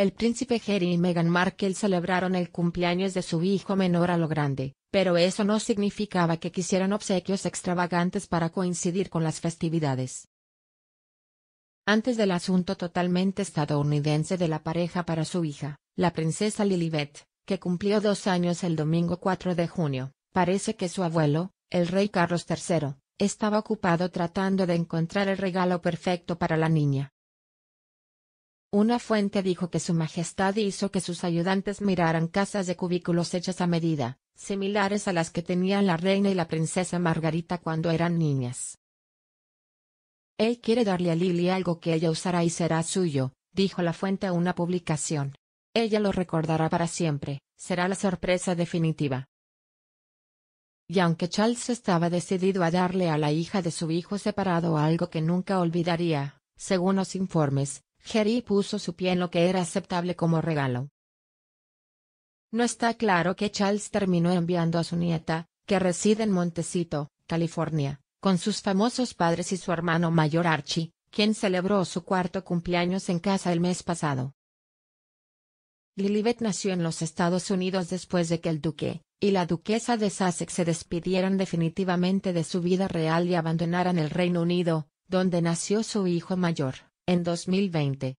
El príncipe Harry y Meghan Markle celebraron el cumpleaños de su hijo menor a lo grande, pero eso no significaba que quisieran obsequios extravagantes para coincidir con las festividades. Antes del asunto totalmente estadounidense de la pareja para su hija, la princesa Lilibet, que cumplió dos años el domingo 4 de junio, parece que su abuelo, el rey Carlos III, estaba ocupado tratando de encontrar el regalo perfecto para la niña. Una fuente dijo que su majestad hizo que sus ayudantes miraran casas de cubículos hechas a medida, similares a las que tenían la reina y la princesa Margarita cuando eran niñas. Él quiere darle a Lily algo que ella usará y será suyo, dijo la fuente a una publicación. Ella lo recordará para siempre, será la sorpresa definitiva. Y aunque Charles estaba decidido a darle a la hija de su hijo separado algo que nunca olvidaría, según los informes, Jerry puso su pie en lo que era aceptable como regalo. No está claro que Charles terminó enviando a su nieta, que reside en Montecito, California, con sus famosos padres y su hermano mayor Archie, quien celebró su cuarto cumpleaños en casa el mes pasado. Lilibet nació en los Estados Unidos después de que el duque y la duquesa de Sussex se despidieran definitivamente de su vida real y abandonaran el Reino Unido, donde nació su hijo mayor en 2020.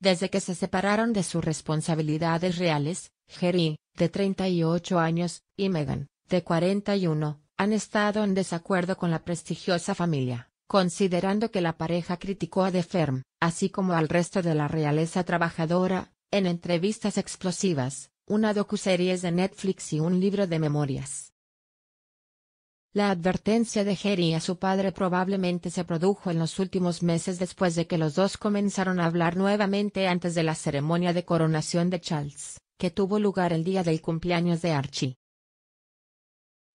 Desde que se separaron de sus responsabilidades reales, Jerry, de 38 años, y Meghan, de 41, han estado en desacuerdo con la prestigiosa familia, considerando que la pareja criticó a The Firm, así como al resto de la realeza trabajadora, en entrevistas explosivas, una docuserie de Netflix y un libro de memorias. La advertencia de Jerry a su padre probablemente se produjo en los últimos meses después de que los dos comenzaron a hablar nuevamente antes de la ceremonia de coronación de Charles, que tuvo lugar el día del cumpleaños de Archie.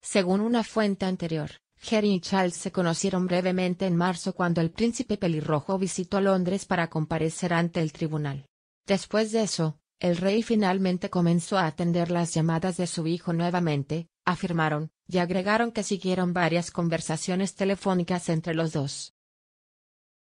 Según una fuente anterior, Harry y Charles se conocieron brevemente en marzo cuando el príncipe pelirrojo visitó Londres para comparecer ante el tribunal. Después de eso, el rey finalmente comenzó a atender las llamadas de su hijo nuevamente, afirmaron, y agregaron que siguieron varias conversaciones telefónicas entre los dos.